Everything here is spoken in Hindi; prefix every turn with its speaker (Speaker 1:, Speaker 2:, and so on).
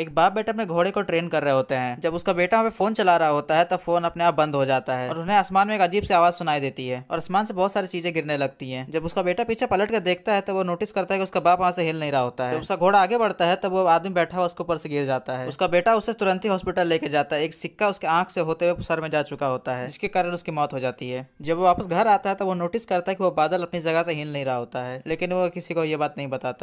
Speaker 1: एक बाप बेटा अपने घोड़े को ट्रेन कर रहे होते हैं जब उसका बेटा वहाँ पे फोन चला रहा होता है तब फोन अपने आप बंद हो जाता है और उन्हें आसमान में एक अजीब सी आवाज सुनाई देती है और आसमान से बहुत सारी चीजें गिरने लगती है जब उसका बेटा पीछे पलट कर देखता है तो वो नोटिस करता है कि उसका बाप वहाँ से हिल नहीं रहा होता है उसका घोड़ा आगे बढ़ता है तब वो आदमी बैठा हुआ उसके ऊपर से गिर जाता है उसका बेटा उसे तुरंत ही हॉस्पिटल लेके जाता है एक सिक्का उसके आंख से होते हुए सर में जा चुका होता है जिसके कारण उसकी मौत हो जाती है जब वो वापस घर आता है तो वो नोटिस करता है कि वो बादल अपनी जगह से हिल नहीं रहा होता है लेकिन वो किसी को ये बात नहीं बताता है